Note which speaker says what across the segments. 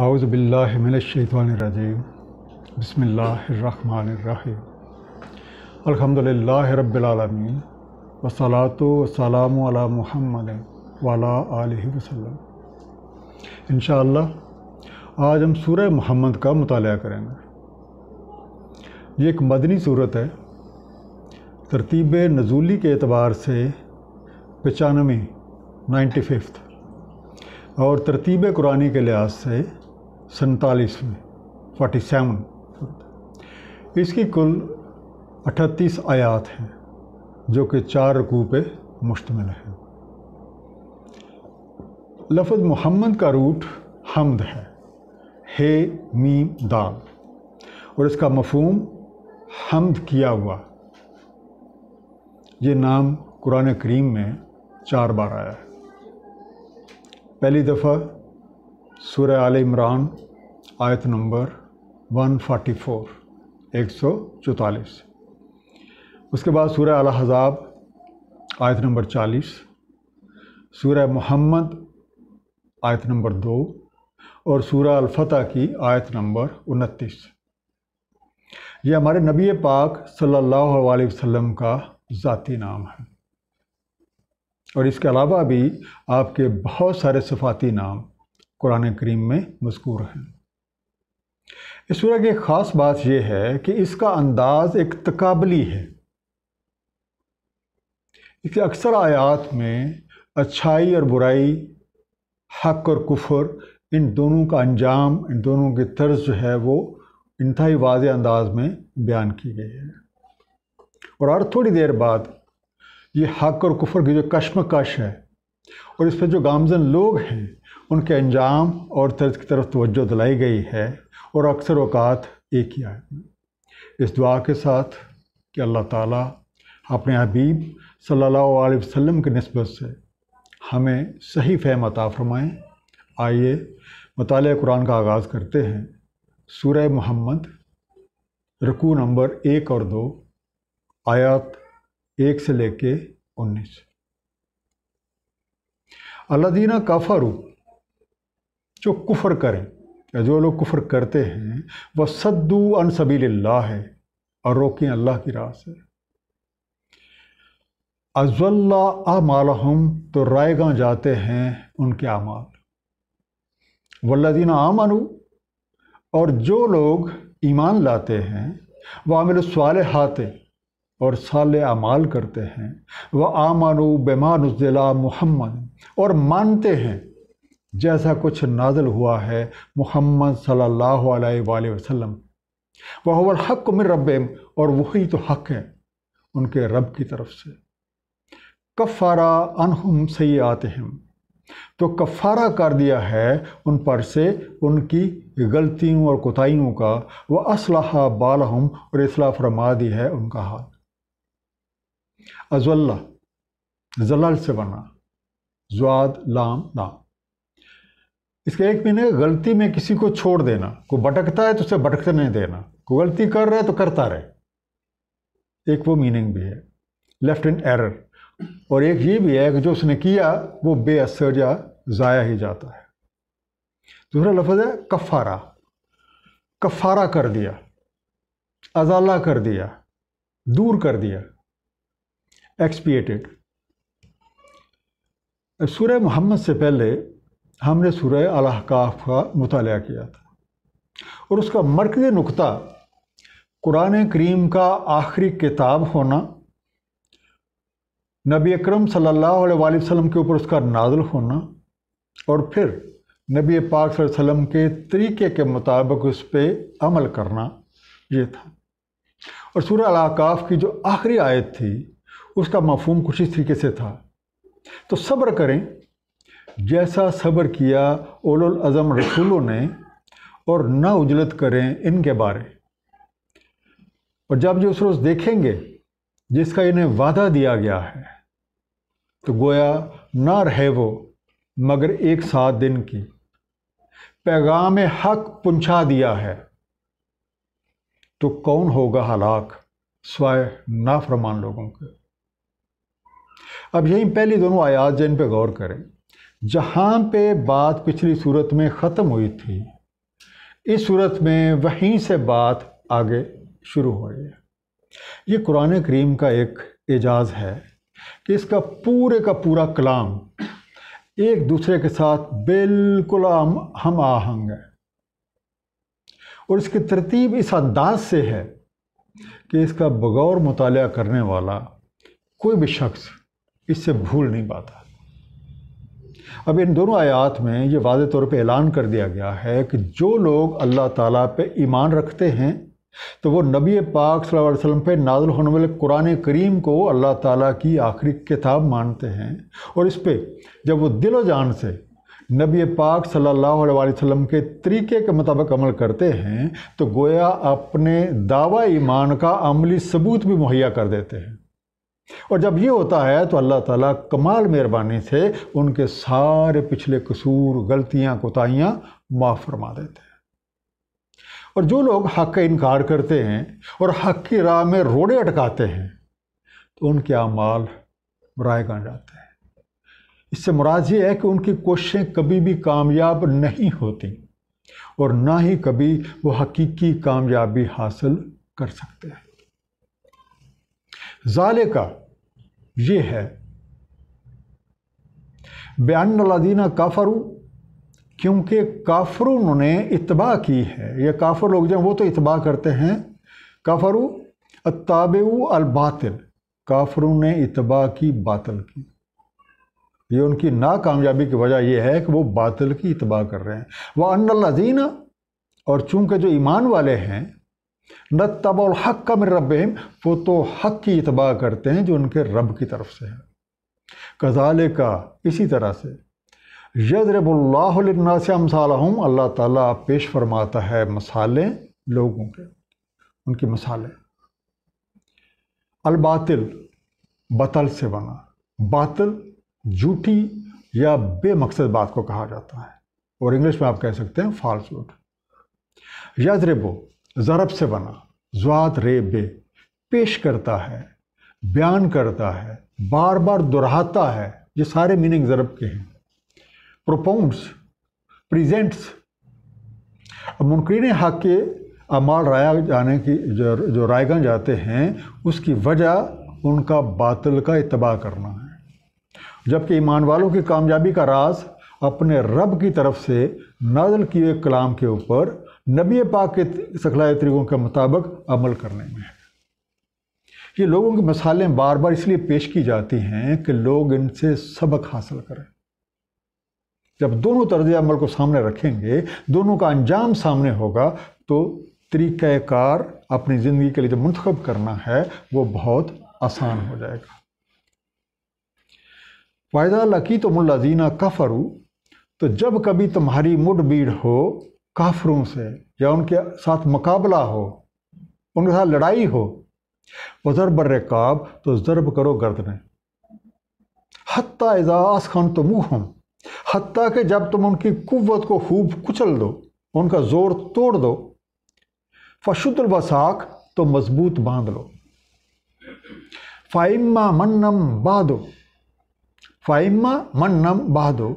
Speaker 1: आउज़बिल्लिमिनशैतवानरजीम बसमिल्लाम अलहमदिल्ला रबालमीन वसलात वसलाम महमद वाला वसलम इन आज हम सूर महमद का मताल करेंगे ये एक मदनी सूरत है तरतीब नजूली के अतबार से पचानवे नाइन्टी फिफ्थ और तरतीब कुरानी के लिहाज से सैतालीस में फोर्टी सेवन इसकी कुल अठतीस आयात हैं जो कि चार रकू पर मुश्तमिल है लफज मोहम्मद का रूट हमद है हे मीम दाल और इसका मफहम हमद किया हुआ ये नाम कुरान करीम में चार बार आया है पहली दफ़ा सूर्य आल इमरान आयत नंबर 144 144 उसके बाद सूर्य अल हज़ाब आयत नंबर 40 सूर्य मोहम्मद आयत नंबर दो और सूर्य अलफ़तह की आयत नंबर उनतीस ये हमारे नबी पाक सल्लल्लाहु अलैहि वसल्लम का ज़ाती नाम है और इसके अलावा भी आपके बहुत सारे सफ़ाती नाम कुरान करीम में मजकूर हैं इस सूर्य की ख़ास बात यह है कि इसका अंदाज़ एक तकबली है इसके अक्सर आयात में अच्छाई और बुराई हक और कुफर इन दोनों का अंजाम इन दोनों के तर्ज जो है वो इंतहाई वाज अंदाज में बयान की गई है और हर थोड़ी देर बाद ये हक और कुफर की जो कश्मकश है और इस पर जो गामजन लोग हैं उनके अंजाम और तर्ज की तरफ तवज्जो दिलाई गई है और अक्सर अवकात एक ही आयत में इस दुआ के साथ कि अल्लाह ताला अपने हबीब सल्लल्लाहु अलैहि वसल्लम के नस्बत से हमें सही फ़हम अता फ़रमाएँ आइए मताल कुरान का आगाज़ करते हैं सूर्य मोहम्मद रकू नंबर एक और दो आयात एक से लेके उन्नीस अल्लादीना काफ़ारू जो कुफ़र करें या जो लोग कुफ़र करते हैं वह सद्दू अन सबील्ला है और रोकें अल्लाह की राह से अजल्ला आमालहम तो रायगा जाते हैं उनके आमाल वल्लिन आमनु और जो लोग ईमान लाते हैं वह आमिल साल हाथे और साल अमाल करते हैं वह आमानु बेमानुज़िला मुहम्मद और मानते हैं जैसा कुछ नाजल हुआ है मोहम्मद सल्लल्लाहु अलैहि वसल्लम वह हक मिन रब और वही तो हक है उनके रब की तरफ से कफ़ारा अनहम सही आते हम तो कफ़ारा कर दिया है उन पर से उनकी गलतियों और कोताहीियों का वह असलाह हम और असलाह फरमा दी है उनका हाल अजल्ला जलल से बना जुआद लाम लाम इसका एक है गलती में किसी को छोड़ देना को भटकता है तो उसे भटकते नहीं देना को गलती कर रहा है तो करता रहे एक वो मीनिंग भी है लेफ्ट इन एरर और एक ये भी है कि जो उसने किया वो बेअसर या ज़ाया ही जाता है दूसरा लफ्ज़ है कफ़ारा कफ़ारा कर दिया अजाला कर दिया दूर कर दिया एक्सपिएटेड सूर्य मोहम्मद से पहले हमने सूर्य अलहकाफ का मताल किया था और उसका मरकज़ नुकता कुरान करीम का आखिरी किताब होना नबी अकरम सल्लल्लाहु अलैहि वसल्लम के ऊपर उसका नाजल होना और फिर नबी पाक वसल्लम के तरीके के मुताबिक उस पर अमल करना ये था और सूर्य अलाकाफ की जो आखिरी आयत थी उसका मफहम कुछ इस तरीके से था तो सब्र करें जैसा सब्र किया ओल अज़म रसूलों ने और ना उजलत करें इनके बारे और जब जो उस रोज़ देखेंगे जिसका इन्हें वादा दिया गया है तो गोया ना रहे वो मगर एक सात दिन की पैगाम हक पुंछा दिया है तो कौन होगा हलाक स्वाय नाफरमान लोगों के अब यहीं पहली दोनों आयात जिन पर गौर करें जहाँ पे बात पिछली सूरत में ख़त्म हुई थी इस सूरत में वहीं से बात आगे शुरू हो रही है ये कुरान करीम का एक एजाज़ है कि इसका पूरे का पूरा कलाम एक दूसरे के साथ बिल्कुल हम आहंग है और इसकी तरतीब इस अंदाज से है कि इसका बगौर मुताल करने वाला कोई भी शख्स इससे भूल नहीं पाता अब इन दोनों आयात में ये वाज तौर पर ऐलान कर दिया गया है कि जो लोग अल्लाह ताला पे ईमान रखते हैं तो वो नबी पाक सल्लल्लाहु अलैहि वसल्लम पे नाजुल होने वाले कुरान करीम को अल्लाह ताला की आखिरी किताब मानते हैं और इस पर जब वो दिलो जान से नबी पाक सल्लल्लाहु अलैहि वसल्लम के तरीके के मुताबिक अमल करते हैं तो गोया अपने दावा ईमान का अमली सबूत भी मुहैया कर देते हैं और जब ये होता है तो अल्लाह ताला कमाल मेहरबानी से उनके सारे पिछले कसूर गलतियां कोताहियाँ माफ़ फरमा देते हैं और जो लोग हक का इनकार करते हैं और हक की राह में रोड़े अटकाते हैं तो उनके अमाल गण जाते हैं इससे मुराज ये है कि उनकी कोशिशें कभी भी कामयाब नहीं होती और ना ही कभी वो हकीकी कामयाबी हासिल कर सकते हैं जाले का ये है बयानदीना काफरू क्योंकि काफरों ने इतबा की है ये काफर लोग जो वो तो इतबा करते हैं काफरू अताबू अलबातिल काफरों ने इतबा की बातल की ये उनकी नाकामयाबी की वजह यह है कि वो बातल की इतबा कर रहे हैं वह अनदीना और चूंकि जो ईमान वाले हैं न तबल हक का मेरे रब वो तो हक की इतबा करते हैं जो उनके रब की तरफ से है कजाले का इसी तरह से हूँ अल्लाह ताला पेश फरमाता है मसाले लोगों के उनकी मसाले अलबातिल बतल से बना बातिल झूठी या बेमकसद बात को कहा जाता है और इंग्लिश में आप कह सकते हैं फाल्सूड यजरबो ज़रब से बना जुआत रे बे पेश करता है बयान करता है बार बार दोहराता है ये सारे मीनिंग ज़रब के हैं प्रोपाउंड्स प्रीजेंट्स मुनकरीन हक के अमाल राया जाने की जो, जो रायगंज आते हैं उसकी वजह उनका बातिल का इतबा करना है जबकि ईमान वालों की कामयाबी का राज अपने रब की तरफ से नाजल किए कलाम के ऊपर नबी पाक के सखलाए तरीक़ों के मुताबिक अमल करने में है ये लोगों की मसाले बार बार इसलिए पेश की जाती हैं कि लोग इनसे सबक हासिल करें जब दोनों तर्ज अमल को सामने रखेंगे दोनों का अंजाम सामने होगा तो तरीकार अपनी ज़िंदगी के लिए जो मंतखब करना है वो बहुत आसान हो जाएगा वायदा लकी तो मुलाजीना कफरू तो जब कभी तुम्हारी मुठभीड़ हो काफरों से या उनके साथ मुकाबला हो उनके साथ लड़ाई हो वज़र बर्रकाब तो ज़रब करो गर्दने हती एजाज खान तो मुँह हम हत्या कि जब तुम उनकी कुत को खूब कुचल दो उनका ज़ोर तोड़ दो फशुदुलवसाक तो मज़बूत बांध लो फ़ाइमा मन्नम बादो फ़ाइमा मन्नम बादो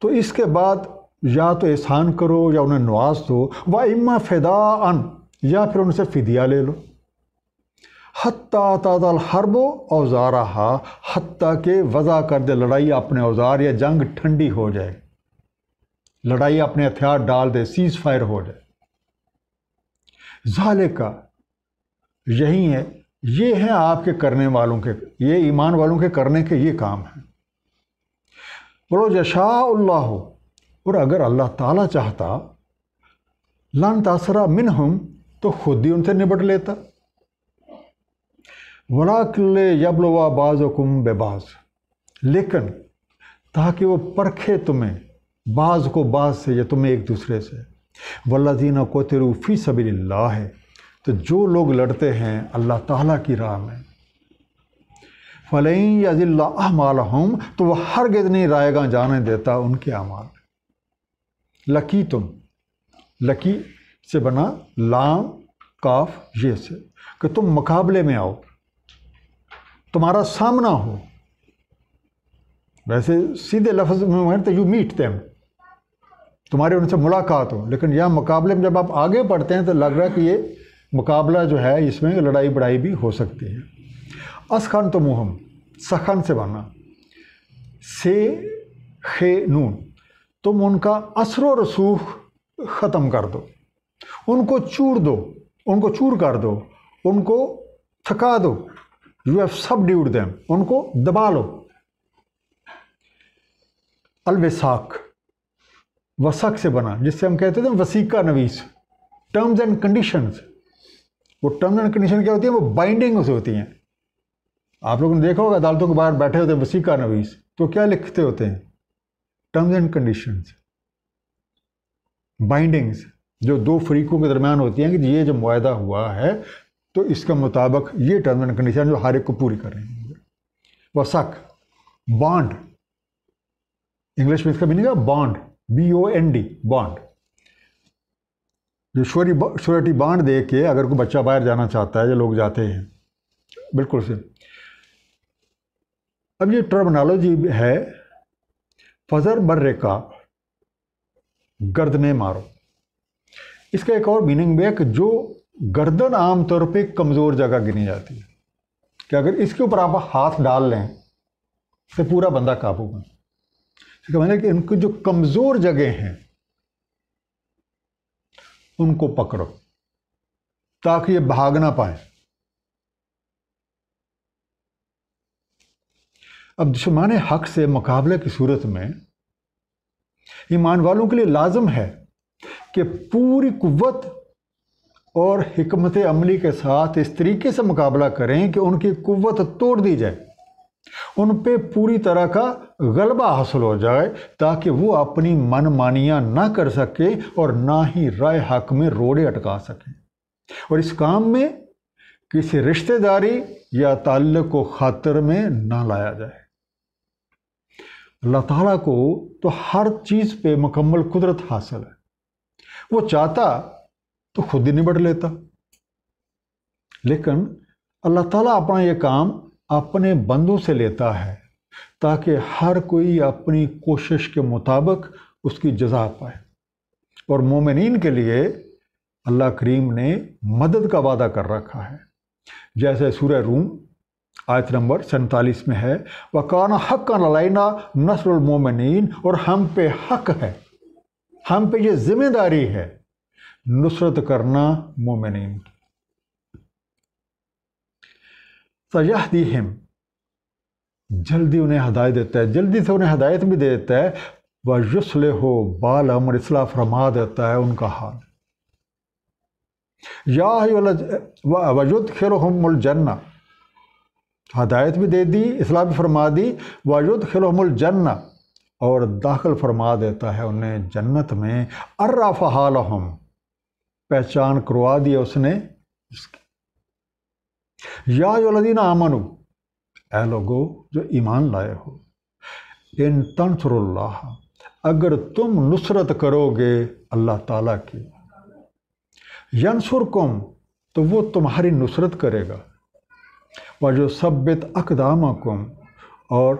Speaker 1: तो इसके बाद या तो एहसान करो या उन्हें नवाज दो व इमा फ़िदा अन या फिर उनसे फ़िदिया ले लो हत्ता तादल हरबो औजारा हती के वज़ा कर दे लड़ाई अपने औजार या जंग ठंडी हो जाए लड़ाई अपने हथियार डाल दे सीज़ फायर हो जाए जाले का यही है ये हैं आपके करने वालों के ये ईमान वालों के करने के ये काम हैं बोलो जशाह और अगर अल्लाह ताला चाहता लान तासरा मिन हम तो खुद ही उनसे निपट लेता वड़ाकिल्ले यबलवा कुम बेबाज लेकिन ताकि वो परखे तुम्हें बाज़ को बाज से या तुम्हें एक दूसरे से वल्लाजीना को तेरूफ़ी सबील्ला है तो जो लोग लड़ते हैं अल्लाह ताला की राह में फ़लई जिल्ला अहमाल हम तो वह हर नहीं रायगा जाने देता उनके अमाल लकी तुम लकी से बना लाम काफ ये से कि तुम मुकाबले में आओ तुम्हारा सामना हो वैसे सीधे लफ्ज में तो यू मीट देम तुम्हारी उनसे मुलाकात हो लेकिन यह मुकाबले में जब आप आगे बढ़ते हैं तो लग रहा है कि ये मुकाबला जो है इसमें लड़ाई बड़ाई भी हो सकती है असखन तो मुहम सखन से बना से खे नून तुम उनका असर रसूख ख़त्म कर दो उनको चूर दो उनको चूर कर दो उनको थका दो you have subdued them उनको दबा लो अलविसाक वसक से बना जिससे हम कहते थे वसीका नवीस टर्म्स एंड कंडीशंस वो टर्म्स एंड कंडीशन क्या होती है वो बाइंडिंग से होती हैं आप लोगों ने देखा होगा अदालतों के बाहर बैठे होते हैं वसीका नवीस तो क्या लिखते होते हैं टर्म्स एंड कंडीशंस बाइंडिंग्स जो दो फरीकों के दरमियान होती हैं कि ये जो मुआदा हुआ है तो इसका मुताबिक ये टर्म एंड कंडीशन जो हर एक को पूरी कर रहे हैं वसक बॉन्ड इंग्लिश में इसका मीनिंग है bond B O N D bond जो शोरी श्योरिटी बॉन्ड दे के अगर कोई बच्चा बाहर जाना चाहता है या लोग जाते हैं बिल्कुल से अब ये टर्मिनोलॉजी है फजर बर्रे का गर्द में मारो इसका एक और मीनिंग भी है कि जो गर्दन आमतौर पे कमज़ोर जगह गिनी जाती है कि अगर इसके ऊपर आप हाथ डाल लें तो पूरा बंदा काबू में इसका मतलब कि उनकी जो कमज़ोर जगह हैं उनको पकड़ो ताकि ये भाग ना पाए अब दुश्मान हक से मुकाबले की सूरत में ईमान वालों के लिए लाजम है कि पूरी कुत और हमत अमली के साथ इस तरीके से मुकाबला करें कि उनकी कुत तोड़ दी जाए उन पर पूरी तरह का गलबा हासिल हो जाए ताकि वो अपनी मनमानियाँ ना कर सके और ना ही राय हक में रोड़े अटका सकें और इस काम में किसी रिश्तेदारी या ताल्लुक को खातर में ना लाया जाए अल्लाह ताला को तो हर चीज़ पे मुकम्मल कुदरत हासिल है वो चाहता तो खुद ही निबट लेता लेकिन अल्लाह ताला अपना ये काम अपने बंदों से लेता है ताकि हर कोई अपनी कोशिश के मुताबिक उसकी जजा पाए और मोमिन के लिए अल्लाह करीम ने मदद का वादा कर रखा है जैसे सूर्य रूम आयत नंबर सैंतालीस में है वकाना हक का नलाइना नसरमोमिन और हम पे हक है हम पे ये जिम्मेदारी है नुसरत करना मोमिन सयाह दी हिम जल्दी उन्हें हदायत देता है जल्दी से उन्हें हदायत भी दे देता है वह युसल हो बाल अमर इसला फरमा देता है उनका हाल या वजुद हम जन्ना हदायत भी दे दी इसलाह भी फरमा दी वायुद खिलहमुलजन्ना और दाखिल फरमा देता है उन्हें जन्नत में अर्राफ हाल हम पहचान करवा दिया उसने जो लदीन आमनु ए लोगो जो ईमान लाए हो इन तनसरुल्ला अगर तुम नुसरत करोगे अल्लाह ताला की यनसुर कुम तो वो तुम्हारी नुसरत करेगा व जो अकदाम कम और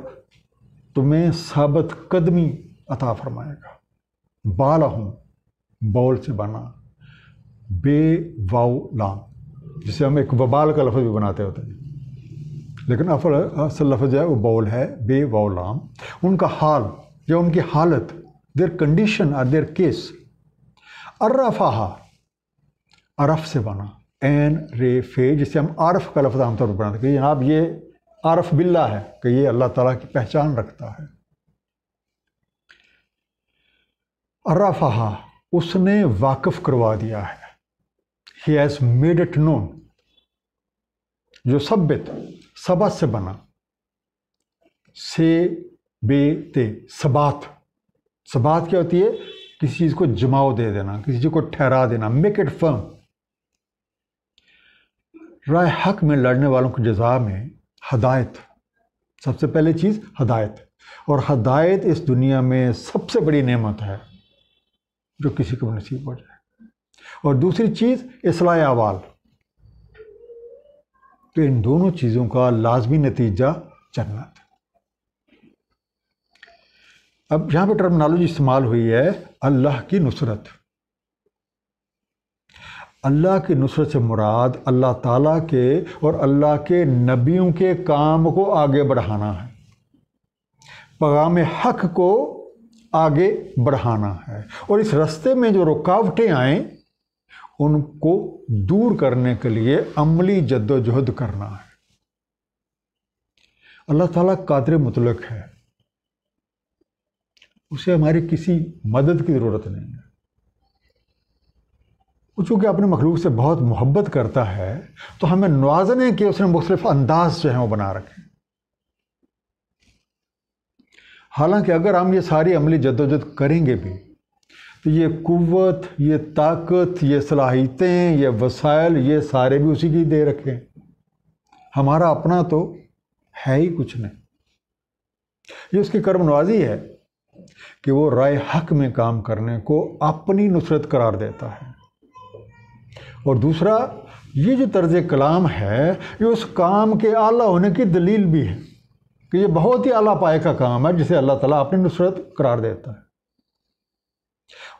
Speaker 1: तुम्हें सबत कदमी अता फरमाएगा बाला हूँ बौल से बना बे वाउ लाम जिसे हम एक वबाल का लफ्ज़ भी बनाते होते हैं लेकिन अफल असल लफ्ज़ है वो बौल है बे वाउ लाम उनका हाल या उनकी हालत देर कंडीशन और देर केस अर्रफाहा अरफ से बना एन रे फे जिसे हम आरफ का लफ्ज़ आमतौर पर बनाते हैं जनाब ये आरफ बिल्ला है कि ये अल्लाह ताला की पहचान रखता है अर्रफा उसने वाकफ़ करवा दिया है he has made it known जो सब्बित सबत से बना से बे ते सबात सबात क्या होती है किसी चीज़ को जमाव दे देना किसी चीज़ को ठहरा देना मेक इट फर्म राय हक में लड़ने वालों की जजा में हदायत सबसे पहले चीज़ हदायत और हदायत इस दुनिया में सबसे बड़ी नेमत है जो किसी को नसीब हो जाए और दूसरी चीज़ इसलाह अवाल तो इन दोनों चीज़ों का लाजमी नतीजा जन्नत अब यहाँ पर टर्मनोलॉजी इस्तेमाल हुई है अल्लाह की नुसरत अल्लाह की नुसरत से मुराद अल्लाह ताला के और अल्लाह के नबियों के काम को आगे बढ़ाना है पैगाम हक को आगे बढ़ाना है और इस रास्ते में जो रुकावटें आएँ उनको दूर करने के लिए अमली जद्दोजहद करना है अल्लाह ताला कादर मुतलक है उसे हमारी किसी मदद की ज़रूरत नहीं है चूँकि अपने मखलूक से बहुत मोहब्बत करता है तो हमें नवाजने के उसने मुख्तलिफ अंदाज जो हैं वो बना रखें हालांकि अगर हम ये सारी अमली जद्दोजहद करेंगे भी तो ये कुत ये ताकत ये सलाहियतें ये वसाइल ये सारे भी उसी की दे रखें हमारा अपना तो है ही कुछ नहीं ये उसकी कर्म नवाजी है कि वो राय हक में काम करने को अपनी नुसरत करार देता है और दूसरा ये जो तर्ज कलाम है ये उस काम के आला होने की दलील भी है कि ये बहुत ही आला पाए का काम है जिसे अल्लाह ताला अपनी नुसरत करार देता है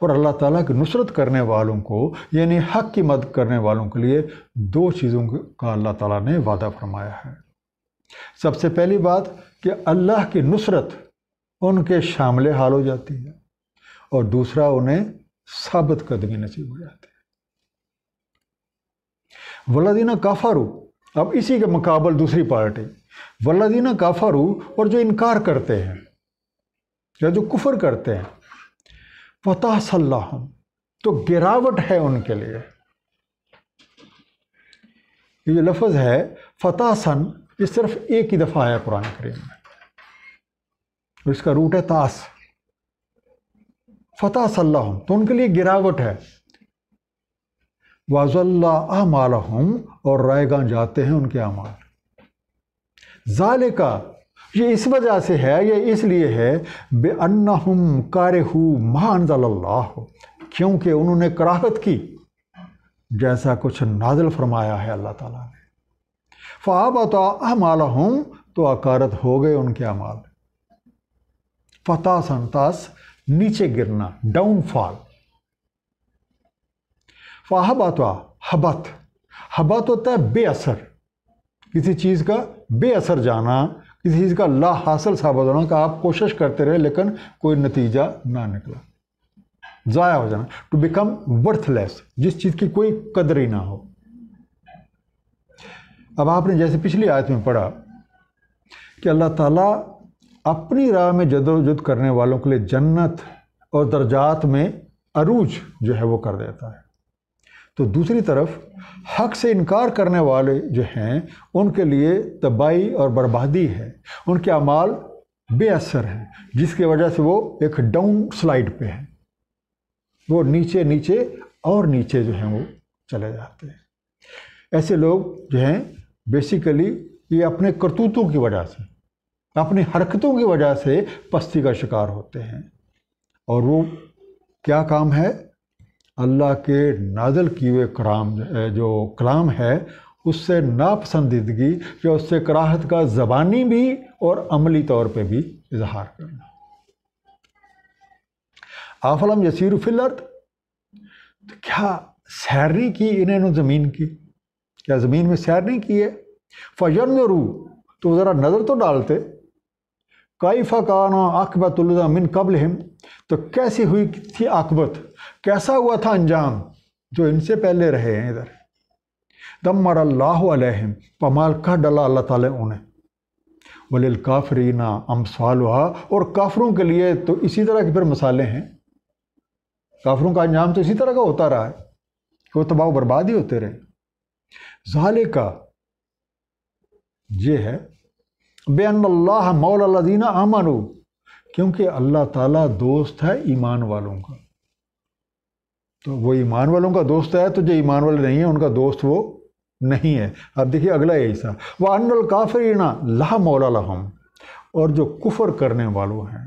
Speaker 1: और अल्लाह ताला की नुसरत करने वालों को यानी हक की मदद करने वालों के लिए दो चीज़ों का अल्लाह ताला ने वादा फरमाया है सबसे पहली बात कि अल्लाह की नुसरत उनके शामिल हाल हो जाती है और दूसरा उन्हें साबित कदमी नसीब हो जाती है वल्लादीना काफारू अब इसी के मुकाबल दूसरी पार्टी वल्लादीना काफारू और जो इनकार करते हैं या जो कुफर करते हैं फतः सल्लाहम तो गिरावट है उनके लिए ये जो लफज है फता सन ये सिर्फ एक ही दफ़ा आया कुरान करीम में इसका रूट है तास फतः सल्लाहम तो उनके लिए गिरावट है वाजल्ला हम और रायगा जाते हैं उनके अमाल जाले का ये इस वजह से है ये इसलिए है बे अन्ना हम कार क्योंकि उन्होंने कराहत की जैसा कुछ नाजल फरमाया है अल्लाह ताला ने फ़ाबता अमाल हम तो अकारत हो गए उनके अमाल फतास नीचे गिरना डाउनफॉल फाहबात हबत हबत होता है बेअसर किसी चीज़ का बेअसर जाना किसी चीज़ का ला हासिल साबित होना का आप कोशिश करते रहे लेकिन कोई नतीजा ना निकला ज़ाया हो जाना टू बिकम वर्थलेस जिस चीज़ की कोई कदर ही ना हो अब आपने जैसे पिछली आयत में पढ़ा कि अल्लाह ताला अपनी राह में जदोजहद करने वालों के लिए जन्नत और दर्जात में अरूज जो है वो कर देता है तो दूसरी तरफ हक से इनकार करने वाले जो हैं उनके लिए तबाही और बर्बादी है उनके अमाल बेअसर हैं जिसकी वजह से वो एक डाउन स्लाइड पे हैं वो नीचे नीचे और नीचे जो हैं वो चले जाते हैं ऐसे लोग जो हैं बेसिकली ये अपने करतूतों की वजह से अपनी हरकतों की वजह से पस्ती का शिकार होते हैं और वो क्या काम है अल्लाह के नाजल किए हुए कराम जो कलाम है उससे नापसंदीदगी या उससे कराहत का ज़बानी भी और अमली तौर पे भी इजहार करना आफलम यसीर फिलर्द तो क्या सैर नहीं की इन्हें ज़मीन की क्या ज़मीन में सैर नहीं की है फजन रू तो ज़रा नज़र तो डालते काइफा काना अकबत मिन कबल हिम तो कैसी हुई थी आकबत कैसा हुआ था अंजाम जो इनसे पहले रहे हैं इधर मर अल्लाह पमाल का डला अल्लाह ताला उन्हें वलिल काफरीना अमसाल और काफरों के लिए तो इसी तरह के फिर मसाले हैं काफरों का अंजाम तो इसी तरह का होता रहा है कि वो तबाह बर्बाद ही होते रहे जाले का ये है बेअनल्ला दीना अमानू क्योंकि अल्लाह ताला दोस्त है ईमान वालों का तो वो ईमान वालों का दोस्त है तो जो ईमान वाले नहीं है उनका दोस्त वो नहीं है अब देखिए अगला हिस्सा वह अनल ना ला मौला लहम और जो कुफर करने वालों हैं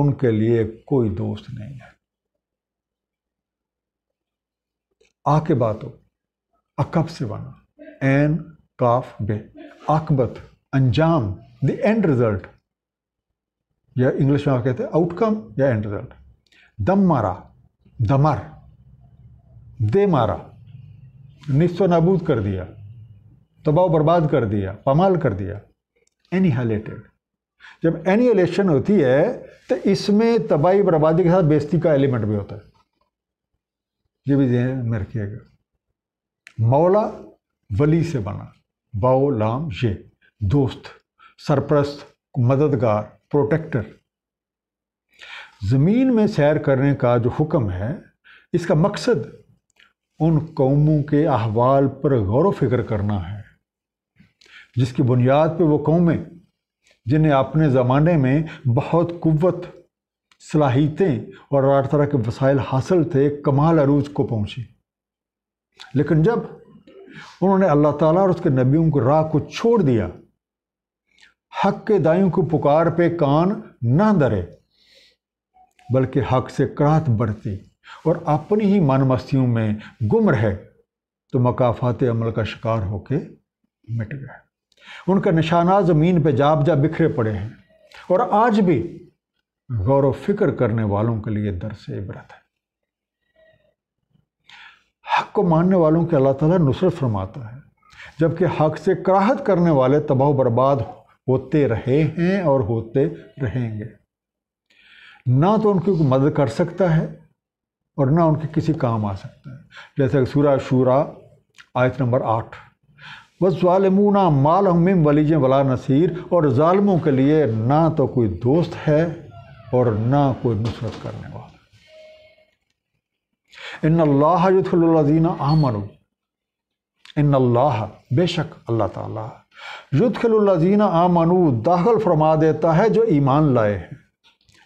Speaker 1: उनके लिए कोई दोस्त नहीं है आके बात हो अकब से बना एन काफ बे आकबत अंजाम द एंड रिजल्ट या इंग्लिश में आप कहते हैं आउटकम या एंड रिजल्ट दम मारा दमर दे मारा निस्तो नबूद कर दिया तबाह बर्बाद कर दिया पमाल कर दिया एनिहलेटेड जब एनी एलेशन होती है तो इसमें तबाही बर्बादी के साथ बेस्ती का एलिमेंट भी होता है ये भी जहन में रखिएगा मौला वली से बना बाओ लाम ये दोस्त सरप्रस्त मददगार प्रोटेक्टर ज़मीन में सैर करने का जो हुक्म है इसका मकसद उन कौमों के अहवाल पर गौर फिक्र करना है जिसकी बुनियाद पर वो कौमें जिन्हें अपने ज़माने में बहुत कुत सलाहियतें और हर तरह के वसाइल हासिल थे कमाल अरूज को पहुँची लेकिन जब उन्होंने अल्लाह ताला और उसके नबियों की राह को छोड़ दिया हक के दाइयों को पुकार पे कान ना धरे बल्कि हक से कराहत बढ़ती और अपनी ही मन मस्तियों में गुम रहे तो मकाफात अमल का शिकार होके मिट गए उनका निशाना ज़मीन पे जा बिखरे पड़े हैं और आज भी गौर व फिक्र करने वालों के लिए दर से इबरत है हक को मानने वालों के अल्लाह ताला नुसरत फरमाता है जबकि हक से कराहत करने वाले तबाह बर्बाद होते रहे हैं और होते रहेंगे ना तो उनकी मदद कर सकता है और ना उनके किसी काम आ सकता है जैसे सूरा शूरा आयत नंबर आठ बस ालमूना माल हम वलीज वला नसीर और ालमों के लिए ना तो कोई दोस्त है और ना कोई नुसरत करने वाला इन अल्लाह युद्धीन आमन इन अल्लाह बेशक अल्लाह ताला युद्धीन आमनु दाखिल फरमा देता है जो ईमान लाए हैं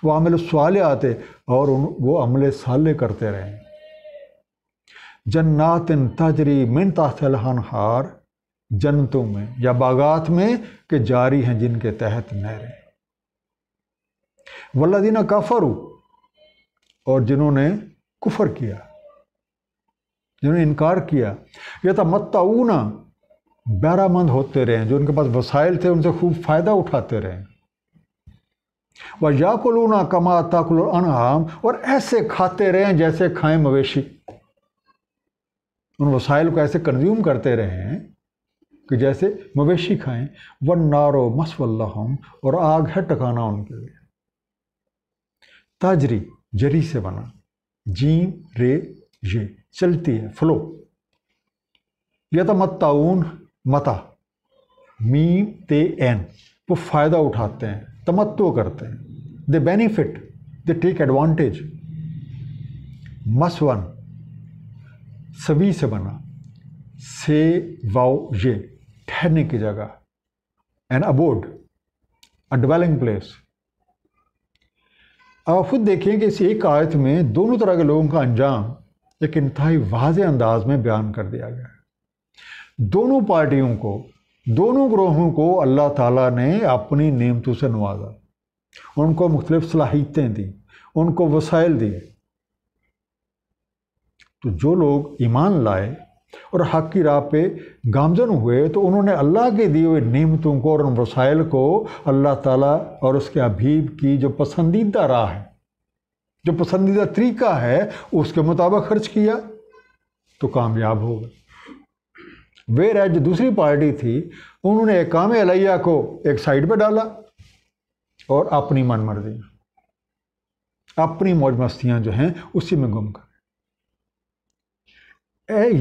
Speaker 1: वामिल सवाल आते और उन वो अमले साले करते रहे जन्नात तजरी मिन हनहार जन्नतों में या बागात में के जारी हैं जिनके तहत नहरें वल्लदीना काफरू और जिन्होंने कुफर किया जिन्होंने इनकार किया यह था मत्ताऊना बैरामंद होते रहे जो उनके पास वसाइल थे उनसे खूब फ़ायदा उठाते रहे व याकुलूना कमा ताकुल अनहाम और ऐसे खाते रहें जैसे खाएं मवेशी उन वसाइल को ऐसे कंज्यूम करते रहें कि जैसे मवेशी खाएं वन नारो मसवल्लम और आग है टकाना उनके लिए ताजरी जरी से बना जी रे ये चलती है फ्लो मत्ताऊन मता मीम ते एन वो फ़ायदा उठाते हैं तमत्व करते हैं they benefit they take advantage मस वन सभी से बना से वाओ ये ठहरने की जगह an abode a dwelling place अब खुद देखें कि इस एक आयत में दोनों तरह के लोगों का अंजाम एक इंतहाई वाज अंदाज में बयान कर दिया गया है दोनों पार्टियों को दोनों ग्रोहों को अल्लाह ताला ने अपनी नियमतों से नवाजा उनको मुख्तलिफ़ सलाहियतें दी उनको वसाइल दिए तो जो लोग ईमान लाए और हक की राह पे गामजन हुए तो उन्होंने अल्लाह के दिए हुए नियमतों को और उन वसाइल को अल्लाह ताला और उसके अभीब की जो पसंदीदा राह है जो पसंदीदा तरीका है उसके मुताबिक खर्च किया तो कामयाब होगा वेर जो दूसरी पार्टी थी उन्होंने काम अलैया को एक साइड पर डाला और अपनी मन मर्जी अपनी मौज मस्तियाँ जो हैं उसी में गुम कर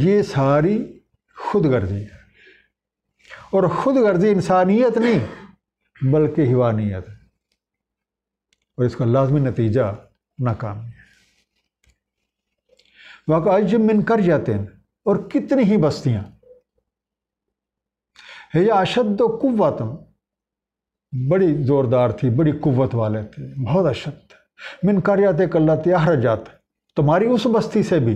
Speaker 1: ये सारी खुदगर्जी है और खुदगर्जी इंसानियत नहीं बल्कि हिवानियत है और इसका लाजमी नतीजा नाकामी है वाकई कर जाते हैं और कितनी ही बस्तियाँ है अशद कुतम बड़ी ज़ोरदार थी बड़ी कुत वाले थे बहुत अशद थे मिन कारियात कल्ला त्याहर जात तुम्हारी उस बस्ती से भी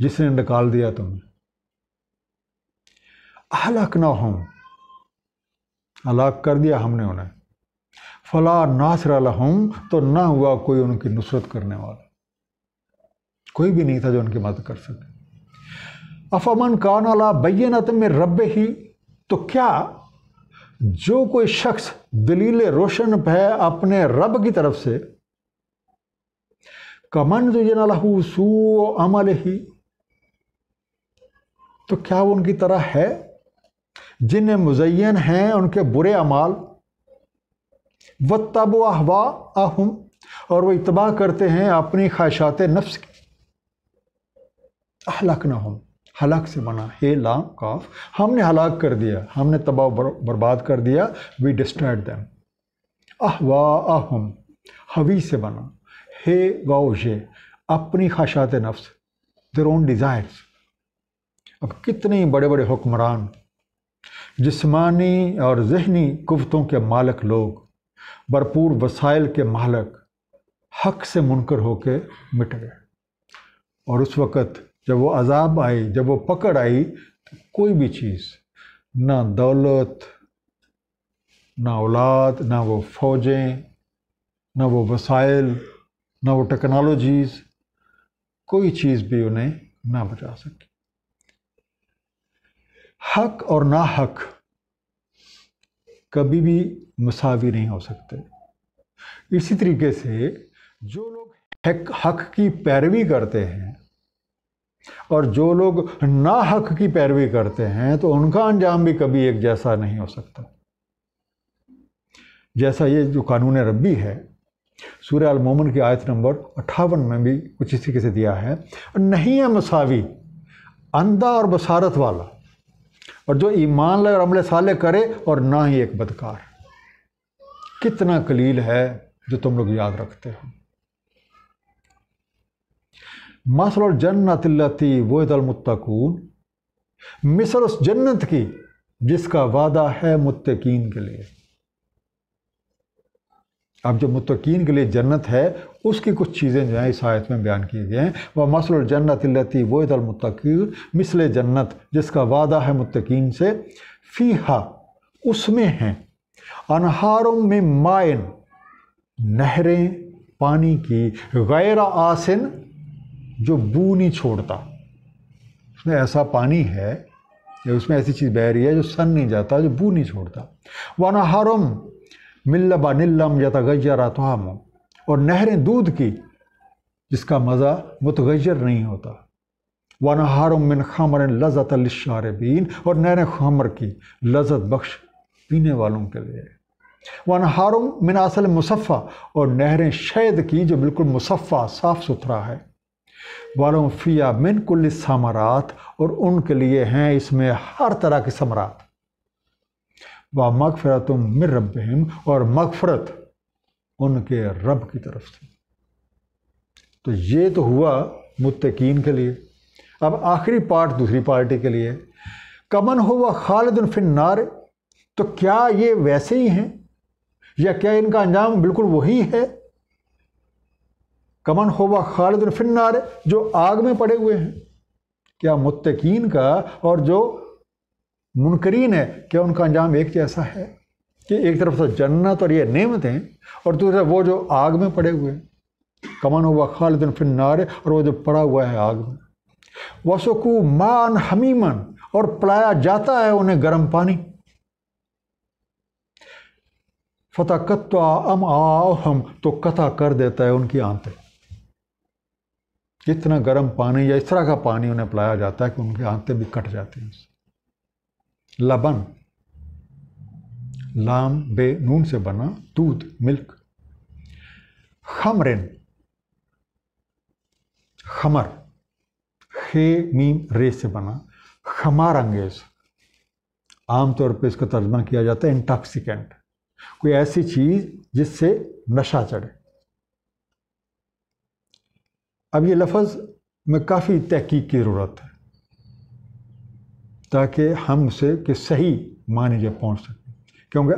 Speaker 1: जिसने निकाल दिया तुम्हें अहलाक ना हो अलाक कर दिया हमने उन्हें फला नास लहम तो ना हुआ कोई उनकी नुसरत करने वाला कोई भी नहीं था जो उनकी मदद कर सके अफमन कान अला बैनत में रब ही तो क्या जो कोई शख्स दलील रोशन है अपने रब की तरफ से कमन जो सू अमल ही तो क्या वो उनकी तरह है जिन्हें मुजैन हैं उनके बुरे अमाल व तब अहवा अहम और वो इतबा करते हैं अपनी ख्वाहिशात नफ्स की अहलक ना हम हलाक से बना हे ला काफ हमने हलाक कर दिया हमने तबाह बर्बाद कर दिया वी डिस्ट्रॉयड दैम अह वाह अहम हवी से बना हे जे अपनी खाशात नफ्स देर ओन डिज़ायर्स अब कितने बड़े बड़े हुक्मरान जिस्मानी और जहनी कुवतों के मालक लोग भरपूर वसाइल के मालक हक से मुनकर होकर मिट गए और उस वक़्त जब वो अजाब आई जब वो पकड़ आई तो कोई भी चीज़ ना दौलत ना औलाद ना वो फौजें ना वो वसाइल ना वो टेक्नोलॉजीज़ कोई चीज़ भी उन्हें ना बचा सकी हक और ना हक कभी भी मसावी नहीं हो सकते इसी तरीके से जो लोग हक हक की पैरवी करते हैं और जो लोग ना हक की पैरवी करते हैं तो उनका अंजाम भी कभी एक जैसा नहीं हो सकता जैसा ये जो कानून रबी है सूर्य मोमन की आयत नंबर अट्ठावन में भी कुछ इसी से दिया है नहीं है मसावी अंधा और बसारत वाला और जो ईमान लगे और अमले साले करे और ना ही एक बदकार कितना कलील है जो तुम लोग याद रखते हो मसल जन्नतल्लती वहदलमतकून मिसल उस जन्नत की जिसका वादा है मुतकीन के लिए अब जो मुतकीन के लिए जन्नत है उसकी कुछ चीज़ें जो हैं इस आयत में बयान किए गए हैं वह मसल जन्नतल्लती वहदलमतकीन मिसल जन्नत जिसका वादा है मुतकीन से फ़ीहा उसमें हैं अनहारों में मायन नहरें पानी की गैर आसिन जो बू नहीं छोड़ता उसमें ऐसा पानी है या उसमें ऐसी चीज़ बह रही है जो सन नहीं जाता जो बू नहीं छोड़ता वाना हारम मिल्लबा नीलम या तगैर आतवाम और नहरें दूध की जिसका मज़ा मुतगजर नहीं होता वाना हारम मिन खामर लजत अलशारबीन और नहरें खामर की लजत बख्श पीने वालों के लिए वन हारम मिन असल मुसफ़ा और नहरें शहद की जो बिल्कुल मुसफ़ा साफ़ सुथरा है वालों फ़िया मिन कुल समरात और उनके लिए हैं इसमें हर तरह के समरात व मगफरत मिर रबहम और मगफरत उनके रब की तरफ से तो ये तो हुआ मुतकीन के लिए अब आखिरी पार्ट दूसरी पार्टी के लिए कमन हो व खालिद फिन्नार तो क्या ये वैसे ही हैं या क्या इनका अंजाम बिल्कुल वही है कमन होबा खालिद फिन्नार जो आग में पड़े हुए हैं क्या मुतकीन का और जो मुनकरीन है क्या उनका अंजाम एक जैसा है कि एक तरफ तो जन्नत और ये नेमत हैं और दूसरा वो जो आग में पड़े हुए हैं कमन हुआ खालिद फिन्नार और वो जो पड़ा हुआ है आग में वसकू मान हमीमन और पलाया जाता है उन्हें गर्म पानी फतकत्वा अम आहम तो कथा कर देता है उनकी आंतें इतना गर्म पानी या इस तरह का पानी उन्हें पिलाया जाता है कि उनकी आंतें भी कट जाती हैं लबन लाम बे नून से बना दूध मिल्क खमरिन खमर खे मीम रे से बना खमार अंगेज आमतौर पर इसका तर्जमा किया जाता है इंटॉक्सिकेंट कोई ऐसी चीज़ जिससे नशा चढ़े अब ये लफ्ज़ में काफ़ी तहकीक की ज़रूरत है ताकि हम उसे के सही माने जब पहुँच सकें क्योंकि